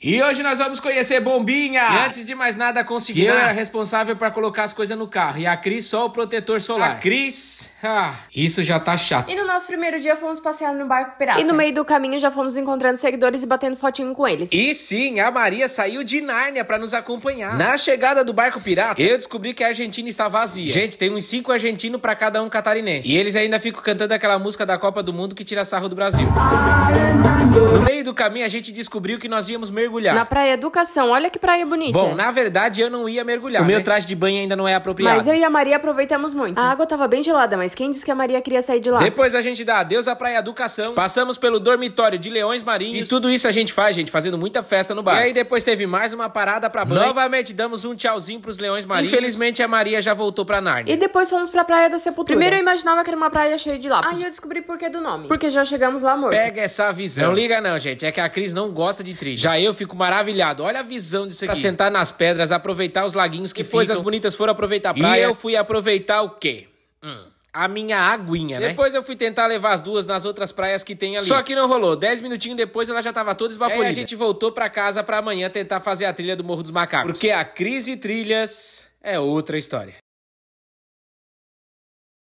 E hoje nós vamos conhecer Bombinha! E antes de mais nada, consegui. Eu era é responsável para colocar as coisas no carro. E a Cris só o protetor solar. A Cris. Ah, isso já tá chato. E no nosso primeiro dia fomos passear no barco pirata. E no meio do caminho já fomos encontrando seguidores e batendo fotinho com eles. E sim, a Maria saiu de Nárnia para nos acompanhar. Na chegada do barco pirata, eu descobri que a Argentina está vazia. Gente, tem uns cinco argentinos para cada um catarinense. E eles ainda ficam cantando aquela música da Copa do Mundo que tira sarro do Brasil. No meio do caminho, a gente descobriu que nós íamos mergulhar mergulhar. Na praia Educação, olha que praia bonita. Bom, na verdade eu não ia mergulhar. O né? meu traje de banho ainda não é apropriado. Mas eu e a Maria aproveitamos muito. A água tava bem gelada, mas quem disse que a Maria queria sair de lá? Depois a gente dá adeus à praia Educação, passamos pelo dormitório de Leões Marinhos. E tudo isso a gente faz, gente, fazendo muita festa no bar. E aí depois teve mais uma parada pra banho. Novamente damos um tchauzinho pros Leões Marinhos. Infelizmente a Maria já voltou pra Narnia E depois fomos pra Praia da Sepultura. Primeiro eu imaginava que era uma praia cheia de lápis. Aí eu descobri por que do nome. Porque já chegamos lá morto. Pega essa visão. Não liga não, gente. É que a Cris não gosta de trilha. Já eu fico maravilhado. Olha a visão disso aqui. Pra sentar nas pedras, aproveitar os laguinhos que Depois ficam. as bonitas foram aproveitar a praia. E eu fui aproveitar o quê? Hum a minha aguinha, né? Depois eu fui tentar levar as duas nas outras praias que tem ali. Só que não rolou. Dez minutinhos depois ela já tava toda esbafolida. Aí a gente voltou pra casa pra amanhã tentar fazer a trilha do Morro dos Macacos. Porque a crise trilhas é outra história.